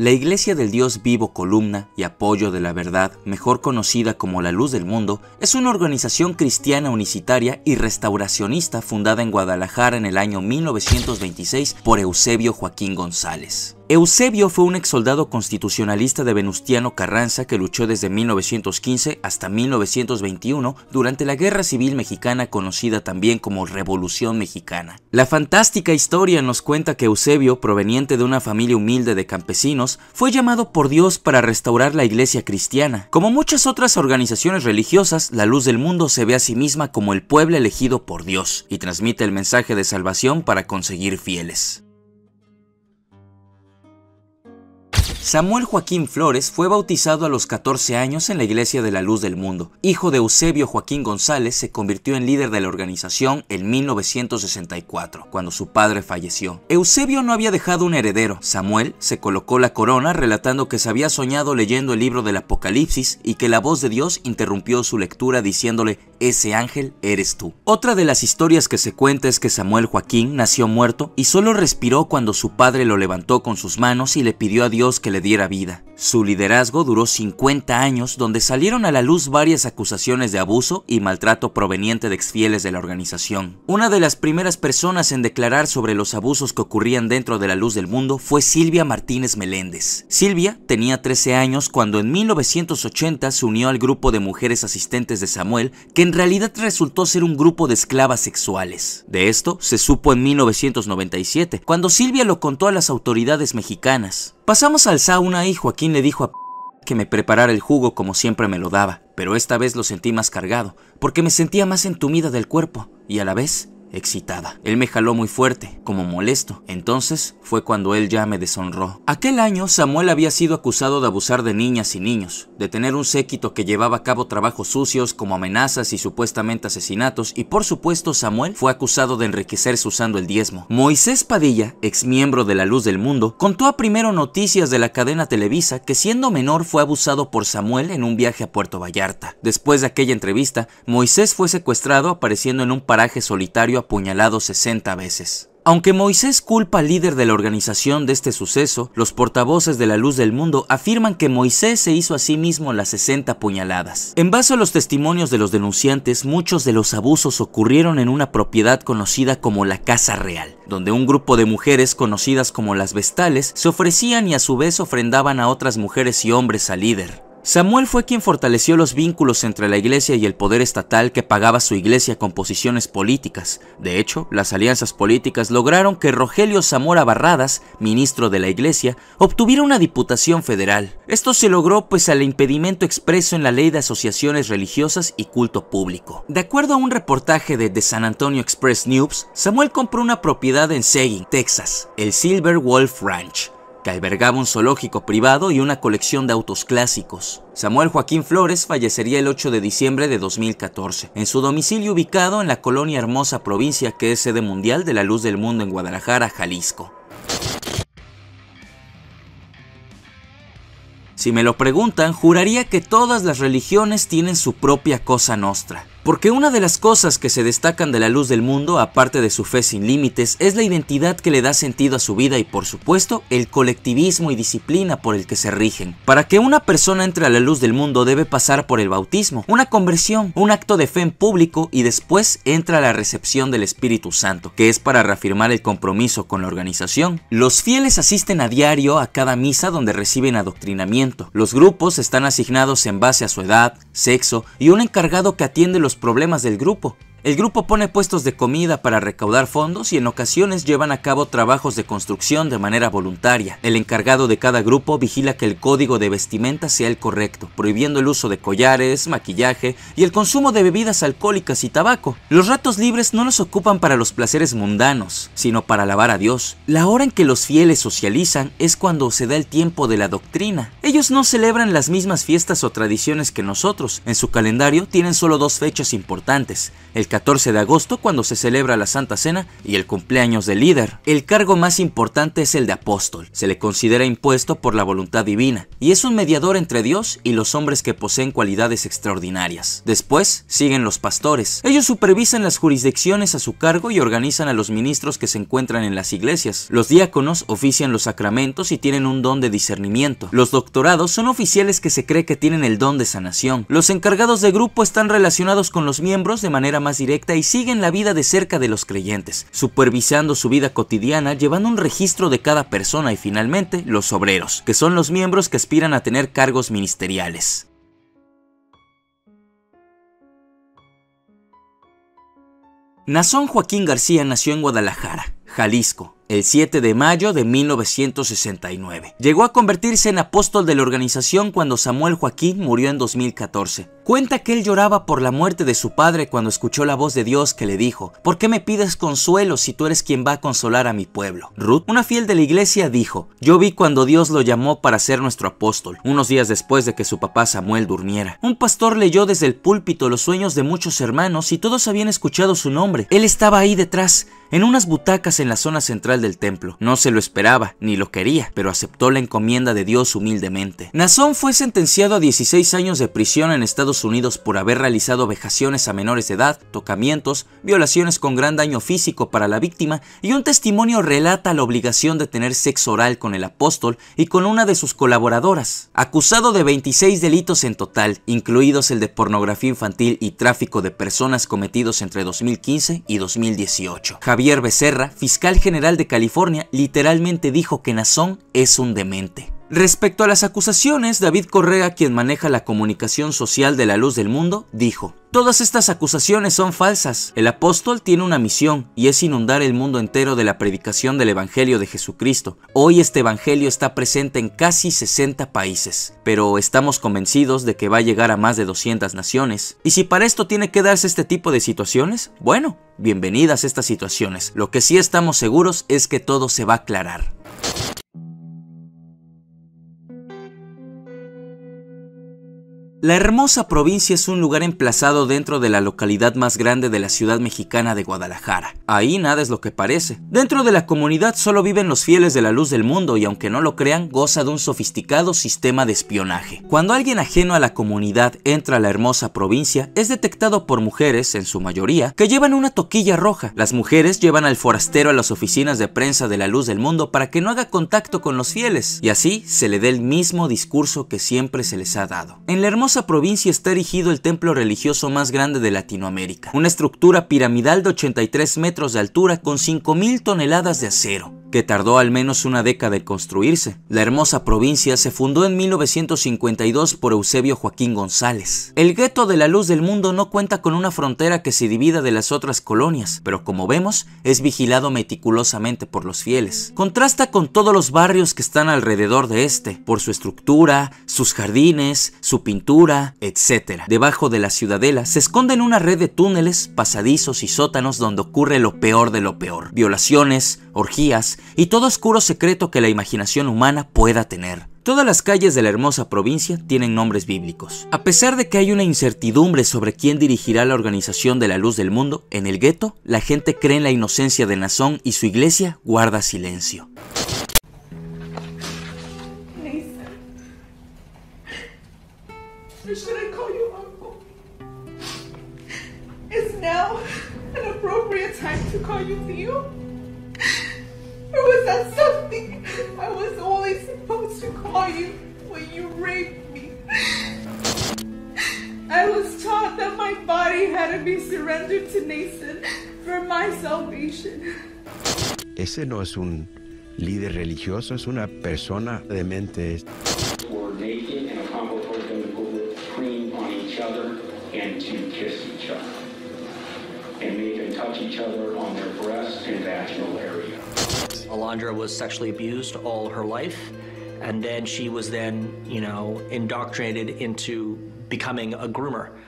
La Iglesia del Dios vivo, columna y apoyo de la verdad, mejor conocida como la Luz del Mundo, es una organización cristiana unicitaria y restauracionista fundada en Guadalajara en el año 1926 por Eusebio Joaquín González. Eusebio fue un exsoldado constitucionalista de Venustiano Carranza que luchó desde 1915 hasta 1921 durante la Guerra Civil Mexicana conocida también como Revolución Mexicana. La fantástica historia nos cuenta que Eusebio, proveniente de una familia humilde de campesinos, fue llamado por Dios para restaurar la iglesia cristiana. Como muchas otras organizaciones religiosas, la luz del mundo se ve a sí misma como el pueblo elegido por Dios y transmite el mensaje de salvación para conseguir fieles. Samuel Joaquín Flores fue bautizado a los 14 años en la Iglesia de la Luz del Mundo. Hijo de Eusebio Joaquín González, se convirtió en líder de la organización en 1964, cuando su padre falleció. Eusebio no había dejado un heredero. Samuel se colocó la corona relatando que se había soñado leyendo el libro del Apocalipsis y que la voz de Dios interrumpió su lectura diciéndole, ese ángel eres tú. Otra de las historias que se cuenta es que Samuel Joaquín nació muerto y solo respiró cuando su padre lo levantó con sus manos y le pidió a Dios que le le diera vida. Su liderazgo duró 50 años, donde salieron a la luz varias acusaciones de abuso y maltrato proveniente de exfieles de la organización. Una de las primeras personas en declarar sobre los abusos que ocurrían dentro de la luz del mundo fue Silvia Martínez Meléndez. Silvia tenía 13 años cuando en 1980 se unió al grupo de mujeres asistentes de Samuel, que en realidad resultó ser un grupo de esclavas sexuales. De esto se supo en 1997, cuando Silvia lo contó a las autoridades mexicanas. Pasamos al sauna y Joaquín le dijo a que me preparara el jugo como siempre me lo daba, pero esta vez lo sentí más cargado, porque me sentía más entumida del cuerpo y a la vez excitada. Él me jaló muy fuerte, como molesto. Entonces fue cuando él ya me deshonró. Aquel año Samuel había sido acusado de abusar de niñas y niños, de tener un séquito que llevaba a cabo trabajos sucios como amenazas y supuestamente asesinatos y por supuesto Samuel fue acusado de enriquecerse usando el diezmo. Moisés Padilla, ex miembro de La Luz del Mundo, contó a primero noticias de la cadena Televisa que siendo menor fue abusado por Samuel en un viaje a Puerto Vallarta. Después de aquella entrevista, Moisés fue secuestrado apareciendo en un paraje solitario apuñalado 60 veces. Aunque Moisés culpa al líder de la organización de este suceso, los portavoces de la luz del mundo afirman que Moisés se hizo a sí mismo las 60 puñaladas. En base a los testimonios de los denunciantes, muchos de los abusos ocurrieron en una propiedad conocida como la Casa Real, donde un grupo de mujeres conocidas como las Vestales se ofrecían y a su vez ofrendaban a otras mujeres y hombres al líder. Samuel fue quien fortaleció los vínculos entre la iglesia y el poder estatal que pagaba su iglesia con posiciones políticas. De hecho, las alianzas políticas lograron que Rogelio Zamora Barradas, ministro de la iglesia, obtuviera una diputación federal. Esto se logró pues al impedimento expreso en la ley de asociaciones religiosas y culto público. De acuerdo a un reportaje de The San Antonio Express News, Samuel compró una propiedad en Seguin, Texas, el Silver Wolf Ranch que albergaba un zoológico privado y una colección de autos clásicos. Samuel Joaquín Flores fallecería el 8 de diciembre de 2014, en su domicilio ubicado en la colonia Hermosa Provincia, que es sede mundial de la Luz del Mundo en Guadalajara, Jalisco. Si me lo preguntan, juraría que todas las religiones tienen su propia cosa nostra. Porque una de las cosas que se destacan de la luz del mundo, aparte de su fe sin límites, es la identidad que le da sentido a su vida y por supuesto el colectivismo y disciplina por el que se rigen. Para que una persona entre a la luz del mundo debe pasar por el bautismo, una conversión, un acto de fe en público y después entra a la recepción del Espíritu Santo, que es para reafirmar el compromiso con la organización. Los fieles asisten a diario a cada misa donde reciben adoctrinamiento. Los grupos están asignados en base a su edad, sexo y un encargado que atiende los problemas del grupo el grupo pone puestos de comida para recaudar fondos y en ocasiones llevan a cabo trabajos de construcción de manera voluntaria. El encargado de cada grupo vigila que el código de vestimenta sea el correcto, prohibiendo el uso de collares, maquillaje y el consumo de bebidas alcohólicas y tabaco. Los ratos libres no los ocupan para los placeres mundanos, sino para alabar a Dios. La hora en que los fieles socializan es cuando se da el tiempo de la doctrina. Ellos no celebran las mismas fiestas o tradiciones que nosotros. En su calendario tienen solo dos fechas importantes, el 14 de agosto cuando se celebra la Santa Cena y el cumpleaños del líder. El cargo más importante es el de apóstol. Se le considera impuesto por la voluntad divina y es un mediador entre Dios y los hombres que poseen cualidades extraordinarias. Después siguen los pastores. Ellos supervisan las jurisdicciones a su cargo y organizan a los ministros que se encuentran en las iglesias. Los diáconos ofician los sacramentos y tienen un don de discernimiento. Los doctorados son oficiales que se cree que tienen el don de sanación. Los encargados de grupo están relacionados con los miembros de manera más directa y siguen la vida de cerca de los creyentes, supervisando su vida cotidiana, llevando un registro de cada persona y finalmente los obreros, que son los miembros que aspiran a tener cargos ministeriales. Nazón Joaquín García nació en Guadalajara, Jalisco, el 7 de mayo de 1969. Llegó a convertirse en apóstol de la organización cuando Samuel Joaquín murió en 2014. Cuenta que él lloraba por la muerte de su padre cuando escuchó la voz de Dios que le dijo, ¿por qué me pides consuelo si tú eres quien va a consolar a mi pueblo? Ruth, una fiel de la iglesia, dijo, yo vi cuando Dios lo llamó para ser nuestro apóstol, unos días después de que su papá Samuel durmiera. Un pastor leyó desde el púlpito los sueños de muchos hermanos y todos habían escuchado su nombre. Él estaba ahí detrás, en unas butacas en la zona central del templo. No se lo esperaba, ni lo quería, pero aceptó la encomienda de Dios humildemente. Nazón fue sentenciado a 16 años de prisión en Estados Unidos por haber realizado vejaciones a menores de edad, tocamientos, violaciones con gran daño físico para la víctima y un testimonio relata la obligación de tener sexo oral con el apóstol y con una de sus colaboradoras. Acusado de 26 delitos en total, incluidos el de pornografía infantil y tráfico de personas cometidos entre 2015 y 2018. Javier Becerra, fiscal general de California, literalmente dijo que Nazón es un demente. Respecto a las acusaciones, David Correa, quien maneja la comunicación social de la luz del mundo, dijo, Todas estas acusaciones son falsas. El apóstol tiene una misión y es inundar el mundo entero de la predicación del Evangelio de Jesucristo. Hoy este Evangelio está presente en casi 60 países, pero estamos convencidos de que va a llegar a más de 200 naciones. Y si para esto tiene que darse este tipo de situaciones, bueno, bienvenidas estas situaciones. Lo que sí estamos seguros es que todo se va a aclarar. La hermosa provincia es un lugar emplazado dentro de la localidad más grande de la ciudad mexicana de Guadalajara. Ahí nada es lo que parece. Dentro de la comunidad solo viven los fieles de la luz del mundo y aunque no lo crean, goza de un sofisticado sistema de espionaje. Cuando alguien ajeno a la comunidad entra a la hermosa provincia, es detectado por mujeres, en su mayoría, que llevan una toquilla roja. Las mujeres llevan al forastero a las oficinas de prensa de la luz del mundo para que no haga contacto con los fieles, y así se le dé el mismo discurso que siempre se les ha dado. En la provincia está erigido el templo religioso más grande de Latinoamérica, una estructura piramidal de 83 metros de altura con 5.000 toneladas de acero que tardó al menos una década en construirse. La hermosa provincia se fundó en 1952 por Eusebio Joaquín González. El gueto de la luz del mundo no cuenta con una frontera que se divida de las otras colonias, pero como vemos, es vigilado meticulosamente por los fieles. Contrasta con todos los barrios que están alrededor de este, por su estructura, sus jardines, su pintura, etc. Debajo de la ciudadela se esconden una red de túneles, pasadizos y sótanos donde ocurre lo peor de lo peor. Violaciones, orgías y todo oscuro secreto que la imaginación humana pueda tener. Todas las calles de la hermosa provincia tienen nombres bíblicos. A pesar de que hay una incertidumbre sobre quién dirigirá la Organización de la Luz del Mundo, en el gueto, la gente cree en la inocencia de Nazón y su iglesia guarda silencio. Or should I call you uncle? Is now an appropriate time to call you Theo? Or was that something I was only supposed to call you when you raped me? I was taught that my body had to be surrendered to Nathan for my salvation. Ese no es un líder religioso, es una persona de mentes. and they can touch each other on their breast and vaginal area. Alondra was sexually abused all her life, and then she was then, you know, indoctrinated into becoming a groomer.